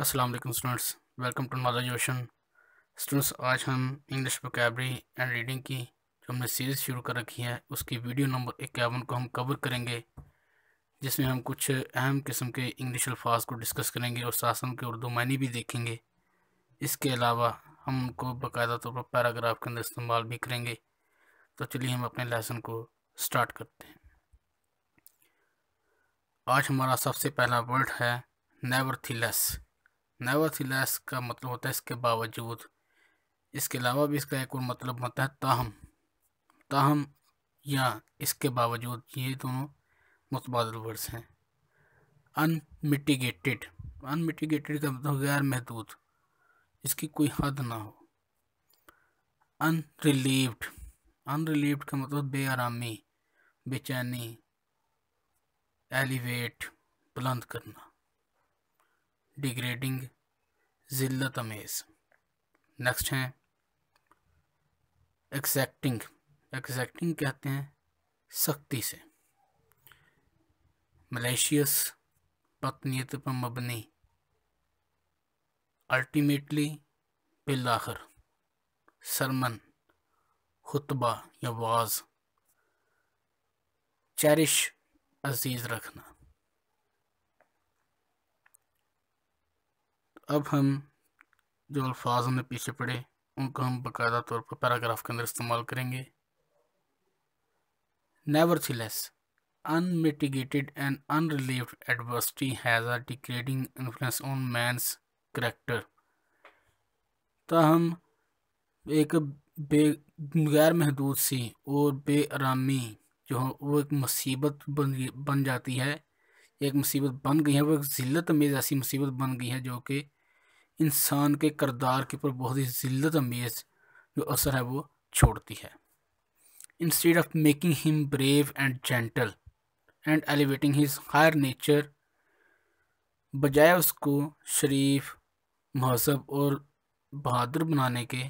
Aslam students welcome to knowledge जोशन students आज हम इंग्लिश वोकेबरी एंड रीडिंग की जो हमने सीरीज़ शुरू कर रखी है उसकी वीडियो नंबर इक्यावन को हम कवर करेंगे जिसमें हम कुछ अहम किस्म के इंग्लिश अल्फाज को डिस्कस करेंगे और साथ के उर्दू मायने भी देखेंगे इसके अलावा हम उनको बाकायदा तौर पर पैराग्राफ के अंदर इस्तेमाल भी करेंगे तो चलिए हम अपने लेसन को स्टार्ट करते हैं आज हमारा सबसे पहला वर्ड है नेवर थी लेस नवथिलास का मतलब होता है इसके बावजूद इसके अलावा भी इसका एक और मतलब होता है ताहम ताहम या इसके बावजूद ये दोनों मुतबाद वर्ड्स हैं अनमिटिगेटेड अनमिटिगेटेड का मतलब गैर महदूद इसकी कोई हद ना हो अनरिलीव्ड अनरिलीव्ड का मतलब बेआरामी बेचैनी एलिवेट बुलंद करना डिग्रेडिंग जिल्लत अमेज नेक्स्ट हैं एक्जैक्टिंग एक्जैक्टिंग कहते हैं सख्ती से मलेशियस पत्नीत पर मबनी अल्टीमेटली बिलाखर सरमन खुतबा या वाज चेरिश अजीज़ रखना अब हम जो अल्फाज हमने पीछे पढ़े उनको हम बाकायदा तौर पर पैराग्राफ के अंदर इस्तेमाल करेंगे Nevertheless, unmitigated and unrelieved adversity has a degrading influence on man's character. ताहम तो एक बे गैर महदूद सी और आरामी जो वो एक मुसीबत बन बन जाती है एक मुसीबत बन गई है वो एक ज़िल्लत अमेज ऐसी मुसीबत बन गई है जो कि इंसान के करदार के ऊपर बहुत ही जिल्लत अमेज जो असर है वो छोड़ती है instead of making him brave and gentle and elevating his higher nature बजाय उसको शरीफ महसब और बहादुर बनाने के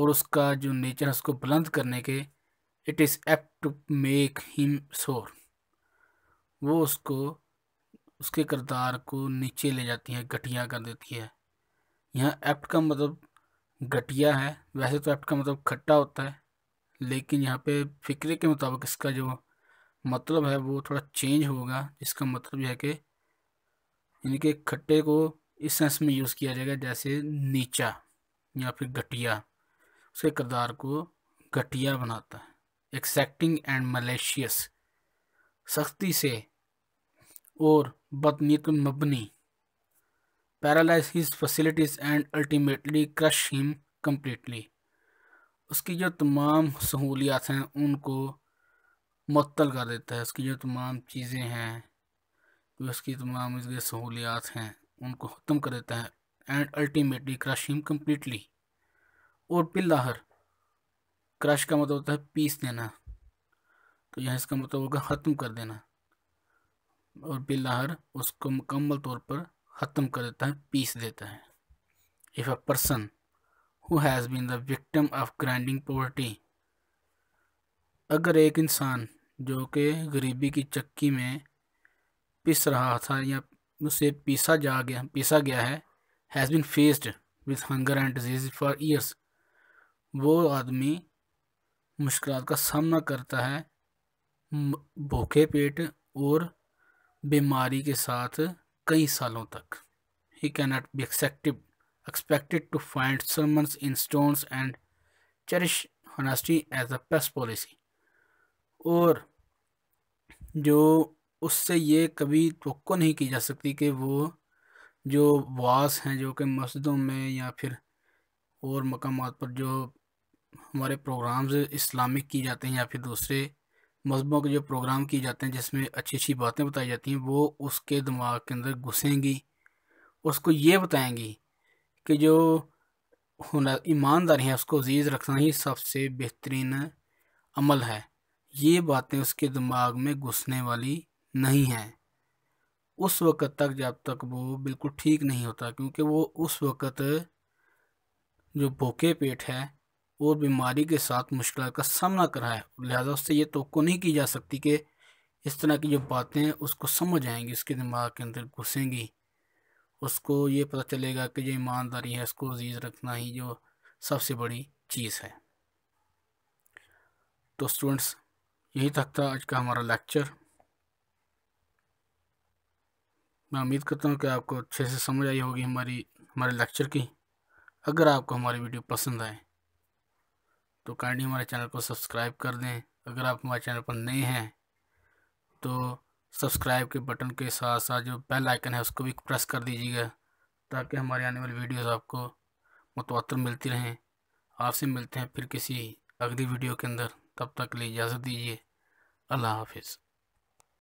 और उसका जो नेचर है उसको बुलंद करने के it is apt to make him sore वो उसको उसके करदार को नीचे ले जाती है घटिया कर देती है यहाँ एप्ट का मतलब घटिया है वैसे तो एप्ट का मतलब खट्टा होता है लेकिन यहाँ पे फिक्रे के मुताबिक इसका जो मतलब है वो थोड़ा चेंज होगा इसका मतलब यह है कि इनके खट्टे को इस सेंस में यूज़ किया जाएगा जैसे नीचा या फिर घटिया उसके किरदार को घटिया बनाता है एक्सेक्टिंग एंड मलेशियस सख्ती से और बदनीत मबनी paralyse his facilities and ultimately crush him completely उसकी जो तमाम सहूलियात हैं उनको मअतल कर देता है उसकी जो तमाम चीज़ें हैं जो उसकी तमाम इसके सहूलियात हैं उनको ख़त्म कर देता है and ultimately crush him completely और पिल्लाहर क्रश का मतलब होता है पीस देना तो यह इसका मतलब होगा ख़त्म कर देना और बिल्लाहर उसको मुकम्मल तौर पर ख़त्म कर देता है पीस देता है if a person who has been the victim of grinding poverty अगर एक इंसान जो कि गरीबी की चक्की में पिस रहा था या उसे पीसा जा गया पीसा गया है has been faced with hunger and disease for years वो आदमी मुश्किल का सामना करता है भूखे पेट और बीमारी के साथ कई सालों तक he can cannot be executive expected to find sermons in stones and cherish honesty as a प्रेस पॉलिसी और जो उससे ये कभी तो नहीं की जा सकती कि वो जो वास हैं जो कि मस्जिदों में या फिर और मकाम पर जो हमारे प्रोग्राम्स इस्लामिक की जाते हैं या फिर दूसरे मजहबों के जो प्रोग्राम किए जाते हैं जिसमें अच्छी अच्छी बातें बताई जाती हैं वो उसके दिमाग के अंदर घुसेंगी उसको ये बताएंगी कि जो होना ईमानदारी है उसको अजीज़ रखना ही सबसे बेहतरीन अमल है ये बातें उसके दिमाग में घुसने वाली नहीं हैं उस वक़्त तक जब तक वो बिल्कुल ठीक नहीं होता क्योंकि वो उस वक़्त जो भूखे पेट है और बीमारी के साथ मुश्किल का सामना करा है लिहाजा उससे ये तो नहीं की जा सकती कि इस तरह की जो बातें हैं उसको समझ आएंगी उसके दिमाग के अंदर घुसेंगी उसको ये पता चलेगा कि जो ईमानदारी है उसको अजीज़ रखना ही जो सबसे बड़ी चीज़ है तो स्टूडेंट्स यही तक था आज का हमारा लेक्चर मैं उम्मीद करता हूँ कि आपको अच्छे से समझ आई होगी हमारी हमारे लेक्चर की अगर आपको हमारी वीडियो पसंद आए तो काइंडली हमारे चैनल को सब्सक्राइब कर दें अगर आप हमारे चैनल पर नए हैं तो सब्सक्राइब के बटन के साथ साथ जो बेल आइकन है उसको भी प्रेस कर दीजिएगा ताकि हमारी आने वाली वीडियोस आपको मुतवतर मिलती रहें आपसे मिलते हैं फिर किसी अगली वीडियो के अंदर तब तक के लिए इजाज़त दीजिए अल्लाह हाफिज़